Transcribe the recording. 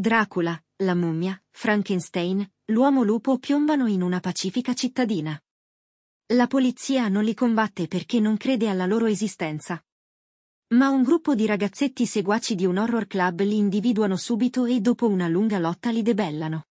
Dracula, la mummia, Frankenstein, l'uomo lupo piombano in una pacifica cittadina. La polizia non li combatte perché non crede alla loro esistenza. Ma un gruppo di ragazzetti seguaci di un horror club li individuano subito e dopo una lunga lotta li debellano.